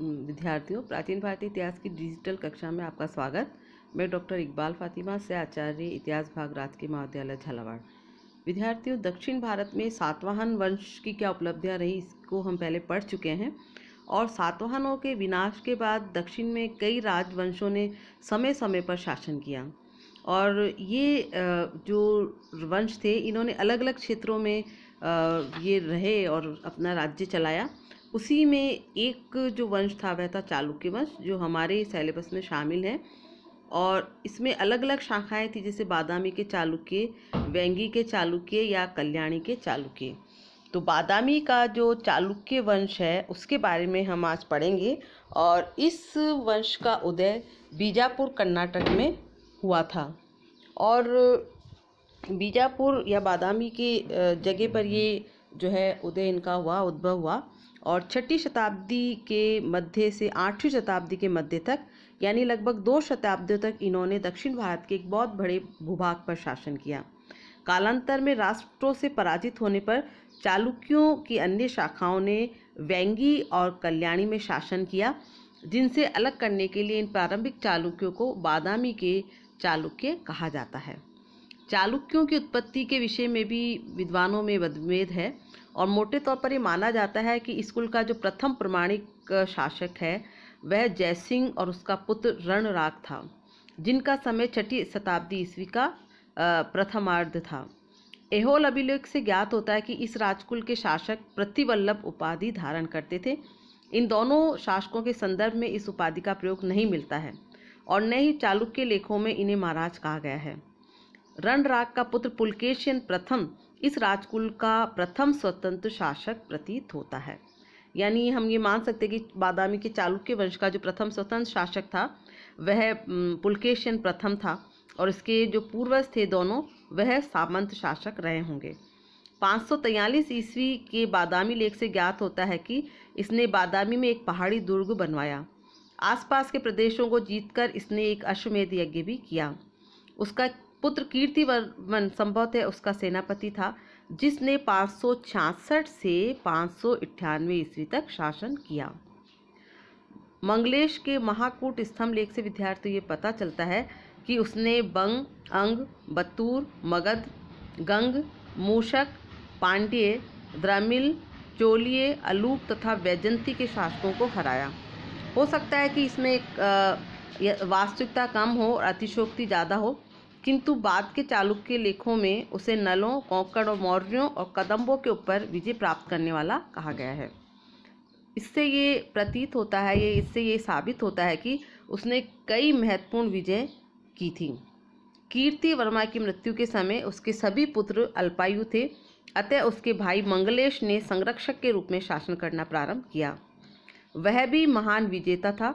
विद्यार्थियों प्राचीन भारतीय इतिहास की डिजिटल कक्षा में आपका स्वागत मैं डॉक्टर इकबाल फातिमा से आचार्य इतिहास भाग राजकीय महाविद्यालय झालावाड़ विद्यार्थियों दक्षिण भारत में सातवाहन वंश की क्या उपलब्धियाँ रही इसको हम पहले पढ़ चुके हैं और सातवाहनों के विनाश के बाद दक्षिण में कई राजवंशों ने समय समय पर शासन किया और ये जो वंश थे इन्होंने अलग अलग क्षेत्रों में ये रहे और अपना राज्य चलाया उसी में एक जो वंश था वह था चालुक्य वंश जो हमारे सेलेबस में शामिल है और इसमें अलग अलग शाखाएं थी जैसे बादामी के चालुक्य वेंगी के चालुक्य या कल्याणी के चालुक्य तो बादामी का जो चालुक्य वंश है उसके बारे में हम आज पढ़ेंगे और इस वंश का उदय बीजापुर कर्नाटक में हुआ था और बीजापुर या बादामी के जगह पर ये जो है उदय इनका हुआ उद्भव हुआ और छठी शताब्दी के मध्य से आठवीं शताब्दी के मध्य तक यानी लगभग दो शताब्दियों तक इन्होंने दक्षिण भारत के एक बहुत बड़े भूभाग पर शासन किया कालांतर में राष्ट्रों से पराजित होने पर चालुक्यों की अन्य शाखाओं ने व्यंगी और कल्याणी में शासन किया जिनसे अलग करने के लिए इन प्रारंभिक चालुक्यों को बादामी के चालुक्य कहा जाता है चालुक्यों की उत्पत्ति के विषय में भी विद्वानों में मतभेद है और मोटे तौर पर ये माना जाता है कि स्कूल का जो प्रथम प्रमाणिक शासक है वह जयसिंह और उसका पुत्र रणराग था जिनका समय छठी शताब्दी ईस्वी का प्रथमार्ध था एहोल अभिलेख से ज्ञात होता है कि इस राजकुल के शासक प्रतिवल्लभ उपाधि धारण करते थे इन दोनों शासकों के संदर्भ में इस उपाधि का प्रयोग नहीं मिलता है और न ही चालुक्य लेखों में इन्हें महाराज कहा गया है रणराग का पुत्र पुलकेशियन प्रथम इस राजकुल का प्रथम स्वतंत्र शासक प्रतीत होता है यानी हम ये मान सकते कि बादामी के चालुक्य वंश का जो प्रथम स्वतंत्र शासक था वह पुलकेशन प्रथम था और इसके जो पूर्वज थे दोनों वह सामंत शासक रहे होंगे 543 ईस्वी के बादामी लेख से ज्ञात होता है कि इसने बादामी में एक पहाड़ी दुर्ग बनवाया आसपास के प्रदेशों को जीतकर इसने एक अश्वमेध यज्ञ भी किया उसका पुत्र कीर्तिवर्मन संभवतः उसका सेनापति था जिसने पाँच से पाँच सौ ईस्वी तक शासन किया मंगलेश के महाकूट स्तंभ लेख से विद्यार्थी ये पता चलता है कि उसने बंग अंग बतूर मगध गंग मूषक पांड्य द्रमिल चोलिए अलूप तथा वैजंती के शासकों को हराया हो सकता है कि इसमें वास्तविकता कम हो और अतिशोक्ति ज़्यादा हो किंतु बाद के चालुक्य लेखों में उसे नलों कौकड़ और मौर्यों और कदम्बों के ऊपर विजय प्राप्त करने वाला कहा गया है इससे ये प्रतीत होता है ये इससे ये साबित होता है कि उसने कई महत्वपूर्ण विजय की थी कीर्ति वर्मा की मृत्यु के समय उसके सभी पुत्र अल्पायु थे अतः उसके भाई मंगलेश ने संरक्षक के रूप में शासन करना प्रारंभ किया वह भी महान विजेता था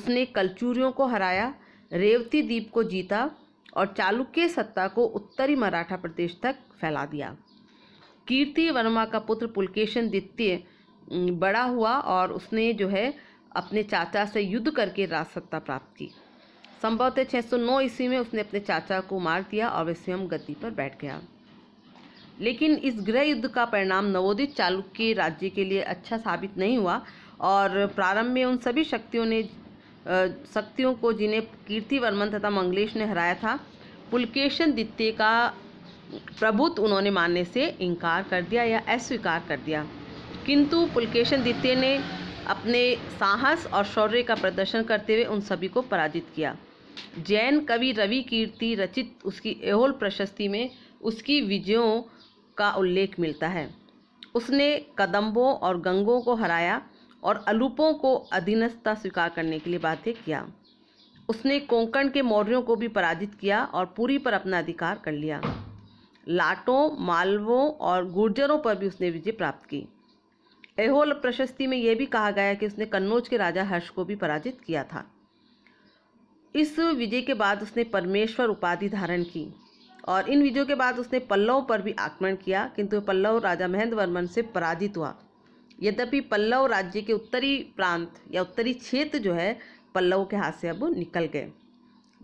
उसने कलचूरियों को हराया रेवती द्वीप को जीता और चालुक्य सत्ता को उत्तरी मराठा प्रदेश तक फैला दिया कीर्ति वर्मा का पुत्र पुलकेशन द्वितीय बड़ा हुआ और उसने जो है अपने चाचा से युद्ध करके राजसत्ता प्राप्त की संभवतः 609 ईस्वी में उसने अपने चाचा को मार दिया और वह स्वयं गद्दी पर बैठ गया लेकिन इस गृह युद्ध का परिणाम नवोदित चालुक्य राज्य के लिए अच्छा साबित नहीं हुआ और प्रारंभ में उन सभी शक्तियों ने शक्तियों को जिन्हें कीर्ति वर्मन तथा मंगलेश ने हराया था पुलकेशन द्वितीय का प्रभुत्व उन्होंने मानने से इनकार कर दिया या अस्वीकार कर दिया किंतु पुलकेशन द्वितीय ने अपने साहस और शौर्य का प्रदर्शन करते हुए उन सभी को पराजित किया जैन कवि रवि कीर्ति रचित उसकी एहोल प्रशस्ति में उसकी विजयों का उल्लेख मिलता है उसने कदम्बों और गंगों को हराया और अलूपों को अधीनस्थता स्वीकार करने के लिए बाध्य किया उसने कोंकण के मौर्यों को भी पराजित किया और पूरी पर अपना अधिकार कर लिया लाटों मालवों और गुर्जरों पर भी उसने विजय प्राप्त की एहोल प्रशस्ति में यह भी कहा गया कि उसने कन्नौज के राजा हर्ष को भी पराजित किया था इस विजय के बाद उसने परमेश्वर उपाधि धारण की और इन विजयों के बाद उसने पल्लव पर भी आक्रमण किया किंतु पल्लव राजा महेंद्र वर्मन से पराजित हुआ यद्यपि पल्लव राज्य के उत्तरी प्रांत या उत्तरी क्षेत्र जो है पल्लवों के हाथ से अब निकल गए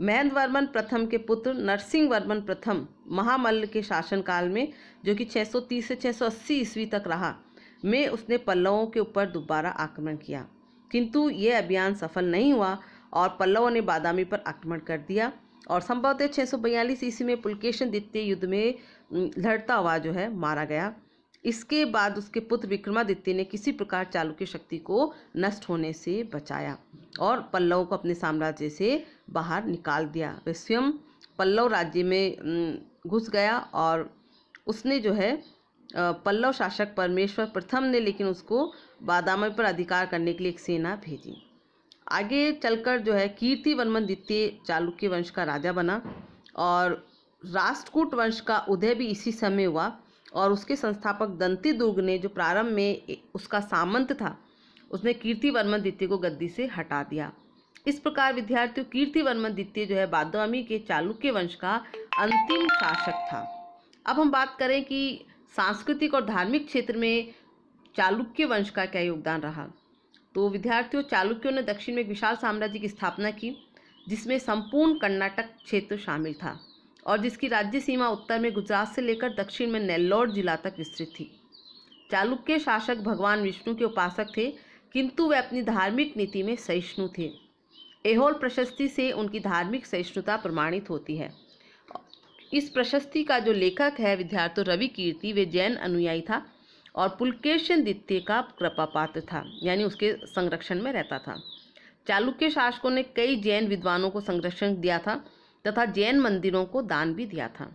महेंद्र वर्मन प्रथम के पुत्र नरसिंह वर्मन प्रथम महामल्ल के शासनकाल में जो कि 630 से 680 ईस्वी तक रहा में उसने पल्लवों के ऊपर दोबारा आक्रमण किया किंतु ये अभियान सफल नहीं हुआ और पल्लवों ने बादामी पर आक्रमण कर दिया और संभवतः छः सौ ईस्वी में पुलकेशन द्वितीय युद्ध में लड़ता हुआ जो है मारा गया इसके बाद उसके पुत्र विक्रमादित्य ने किसी प्रकार चालुक्य शक्ति को नष्ट होने से बचाया और पल्लवों को अपने साम्राज्य से बाहर निकाल दिया वे स्वयं पल्लव राज्य में घुस गया और उसने जो है पल्लव शासक परमेश्वर प्रथम ने लेकिन उसको बादामी पर अधिकार करने के लिए एक सेना भेजी आगे चलकर जो है कीर्ति वर्मन द्वितीय चालुक्य वंश का राजा बना और राष्ट्रकूट वंश का उदय भी इसी समय हुआ और उसके संस्थापक दंती दुर्ग ने जो प्रारंभ में उसका सामंत था उसने कीर्ति वर्मन द्वितीय को गद्दी से हटा दिया इस प्रकार विद्यार्थियों कीर्ति वर्मन द्वितीय जो है बादवामी के चालुक्य वंश का अंतिम शासक था अब हम बात करें कि सांस्कृतिक और धार्मिक क्षेत्र में चालुक्य वंश का क्या योगदान रहा तो विद्यार्थियों चालुक्यों ने दक्षिण में एक विशाल साम्राज्य की स्थापना की जिसमें संपूर्ण कर्नाटक क्षेत्र शामिल था और जिसकी राज्य सीमा उत्तर में गुजरात से लेकर दक्षिण में नेल्लौर जिला तक विस्तृत थी चालुक्य शासक भगवान विष्णु के उपासक थे किंतु वे अपनी धार्मिक नीति में सहिष्णु थे एहोल प्रशस्ति से उनकी धार्मिक सहिष्णुता प्रमाणित होती है इस प्रशस्ति का जो लेखक है विद्यार्थी रवि कीर्ति वे जैन अनुयायी था और पुलकेशन द्वित्य का कृपा पात्र था यानी उसके संरक्षण में रहता था चालुक्य शासकों ने कई जैन विद्वानों को संरक्षण दिया था तथा जैन मंदिरों को दान भी दिया था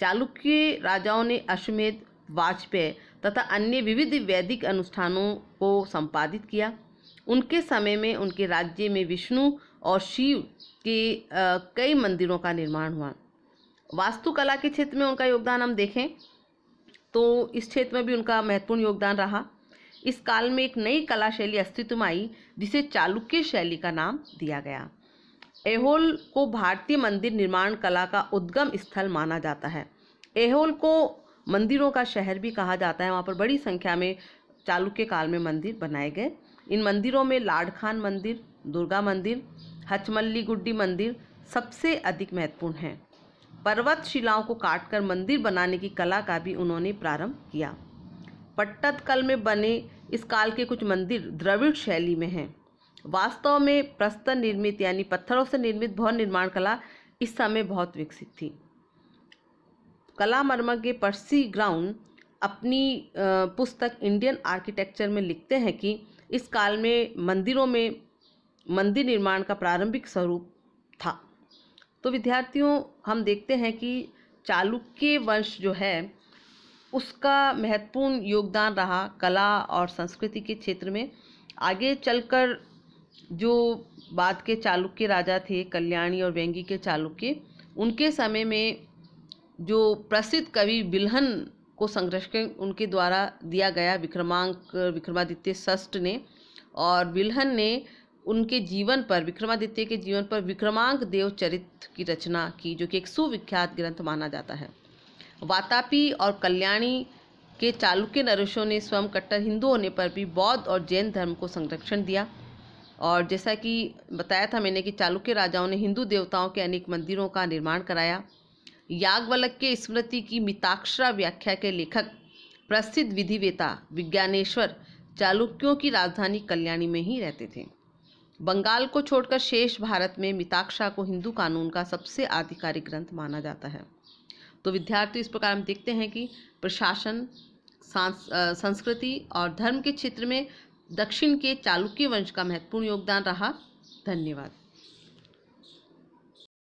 चालुक्य राजाओं ने अश्वमेध वाजपेय तथा अन्य विविध वैदिक अनुष्ठानों को संपादित किया उनके समय में उनके राज्य में विष्णु और शिव के कई मंदिरों का निर्माण हुआ वास्तुकला के क्षेत्र में उनका योगदान हम देखें तो इस क्षेत्र में भी उनका महत्वपूर्ण योगदान रहा इस काल में एक नई कला शैली अस्तित्व में आई जिसे चालुक्य शैली का नाम दिया गया एहोल को भारतीय मंदिर निर्माण कला का उद्गम स्थल माना जाता है एहोल को मंदिरों का शहर भी कहा जाता है वहाँ पर बड़ी संख्या में चालुक्य काल में मंदिर बनाए गए इन मंदिरों में लाड खान मंदिर दुर्गा मंदिर हचमल्ली गुड्डी मंदिर सबसे अधिक महत्वपूर्ण हैं पर्वत शिलाओं को काटकर मंदिर बनाने की कला का भी उन्होंने प्रारंभ किया कल में बने इस काल के कुछ मंदिर द्रविड़ शैली में हैं वास्तव में प्रस्तर निर्मित यानी पत्थरों से निर्मित भवन निर्माण कला इस समय बहुत विकसित थी कला मर्मा के पर्सी ग्राउंड अपनी पुस्तक इंडियन आर्किटेक्चर में लिखते हैं कि इस काल में मंदिरों में मंदिर निर्माण का प्रारंभिक स्वरूप था तो विद्यार्थियों हम देखते हैं कि चालुक्य वंश जो है उसका महत्वपूर्ण योगदान रहा कला और संस्कृति के क्षेत्र में आगे चलकर जो बाद के चालुक्य राजा थे कल्याणी और व्यंगी के चालुक्य उनके समय में जो प्रसिद्ध कवि बिल्हन को संरक्षण उनके द्वारा दिया गया विक्रमांक विक्रमादित्य षष्ठ ने और बिलहन ने उनके जीवन पर विक्रमादित्य के जीवन पर विक्रमांक देव चरित्र की रचना की जो कि एक सुविख्यात ग्रंथ माना जाता है वातापी और कल्याणी के चालुक्य नरेशों ने स्वयं कट्टर हिंदू होने पर भी बौद्ध और जैन धर्म को संरक्षण दिया और जैसा कि बताया था मैंने कि चालुक्य राजाओं ने हिंदू देवताओं के अनेक मंदिरों का निर्माण कराया याग्वलक के स्मृति की मिताक्षरा व्याख्या के लेखक प्रसिद्ध विधिवेता विज्ञानेश्वर चालुक्यों की राजधानी कल्याणी में ही रहते थे बंगाल को छोड़कर शेष भारत में मिताक्षा को हिंदू कानून का सबसे आधिकारिक ग्रंथ माना जाता है तो विद्यार्थी इस प्रकार हम देखते हैं कि प्रशासन सांस संस्कृति और धर्म के क्षेत्र में दक्षिण के चालुक्य वंश का महत्वपूर्ण योगदान रहा धन्यवाद